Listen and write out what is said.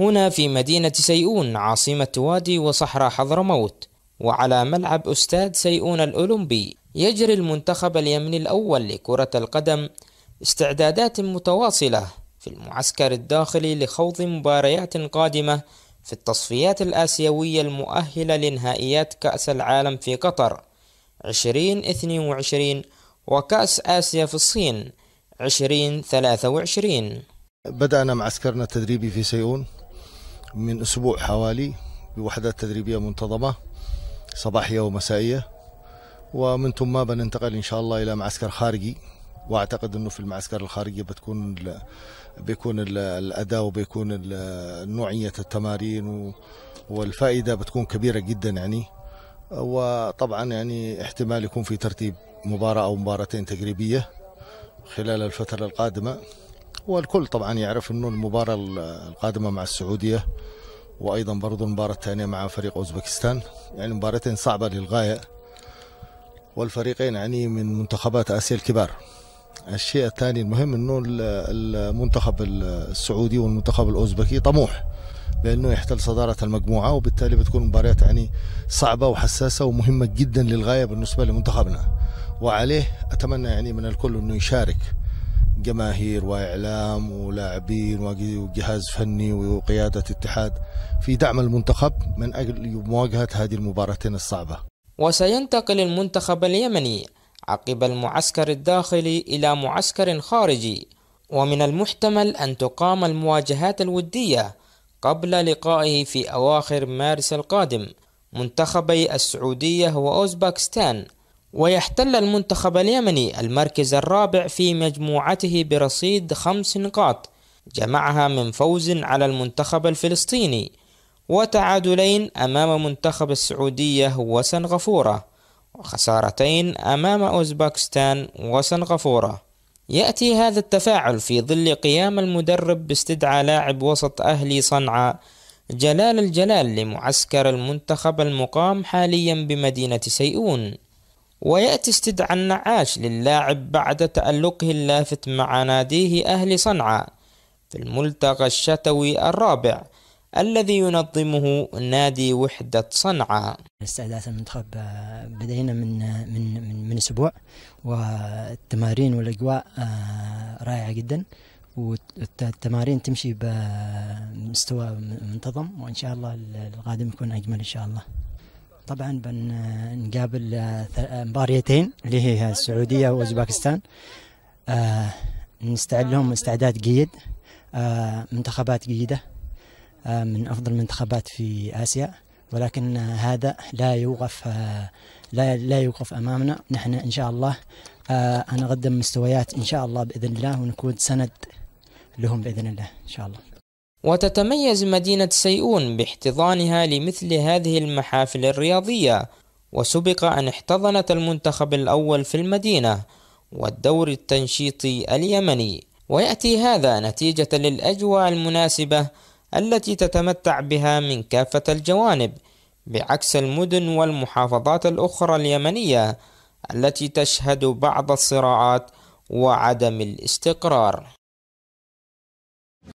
هنا في مدينة سيئون عاصمة وادي وصحراء حضرموت وعلى ملعب أستاد سيئون الأولمبي يجري المنتخب اليمني الأول لكرة القدم استعدادات متواصلة في المعسكر الداخلي لخوض مباريات قادمة في التصفيات الآسيوية المؤهلة لنهائيات كأس العالم في قطر 2022 وكأس آسيا في الصين 2023 بدأنا معسكرنا التدريبي في سيئون من أسبوع حوالي بوحدات تدريبية منتظمة صباحية ومسائية ومن ثم بننتقل إن شاء الله إلى معسكر خارجي واعتقد انه في المعسكر الخارجي بتكون الـ بيكون الـ الاداء وبيكون نوعيه التمارين والفائده بتكون كبيره جدا يعني وطبعا يعني احتمال يكون في ترتيب مباراه او مباراتين تجريبيه خلال الفتره القادمه والكل طبعا يعرف انه المباراه القادمه مع السعوديه وايضا برضه المباراه الثانيه مع فريق اوزبكستان يعني مباراتين صعبه للغايه والفريقين يعني من منتخبات اسيا الكبار الشيء الثاني المهم انه المنتخب السعودي والمنتخب الاوزبكي طموح بانه يحتل صداره المجموعه وبالتالي بتكون مباريات يعني صعبه وحساسه ومهمه جدا للغايه بالنسبه لمنتخبنا وعليه اتمنى يعني من الكل انه يشارك جماهير واعلام ولاعبين وجهاز فني وقياده اتحاد في دعم المنتخب من اجل مواجهه هذه المباراتين الصعبه. وسينتقل المنتخب اليمني عقب المعسكر الداخلي الى معسكر خارجي ومن المحتمل ان تقام المواجهات الوديه قبل لقائه في اواخر مارس القادم منتخبي السعوديه واوزباكستان ويحتل المنتخب اليمني المركز الرابع في مجموعته برصيد خمس نقاط جمعها من فوز على المنتخب الفلسطيني وتعادلين أمام منتخب السعودية وسنغافورة وخسارتين أمام أوزباكستان وسنغافورة يأتي هذا التفاعل في ظل قيام المدرب باستدعاء لاعب وسط أهلي صنعاء جلال الجلال لمعسكر المنتخب المقام حاليا بمدينة سيئون ويأتي استدعى النعاش للاعب بعد تألقه اللافت مع ناديه أهل صنعاء في الملتقى الشتوي الرابع الذي ينظمه نادي وحدة صنعاء استعدادات المنتخب آه، بدينا من من من, من اسبوع والتمارين والاجواء آه، رائعه جدا والتمارين تمشي بمستوى منتظم وان شاء الله القادم يكون اجمل ان شاء الله طبعا بنقابل آه، آه، مباريتين اللي هي السعوديه واوزباكستان آه، نستعد لهم استعداد جيد منتخبات جيده من افضل المنتخبات في اسيا ولكن هذا لا يوقف لا لا يوقف امامنا نحن ان شاء الله انا اقدم مستويات ان شاء الله باذن الله ونكون سند لهم باذن الله ان شاء الله وتتميز مدينة سيئون باحتضانها لمثل هذه المحافل الرياضية وسبق أن احتضنت المنتخب الأول في المدينة والدور التنشيطي اليمني ويأتي هذا نتيجة للأجواء المناسبة التي تتمتع بها من كافة الجوانب بعكس المدن والمحافظات الأخرى اليمنية التي تشهد بعض الصراعات وعدم الاستقرار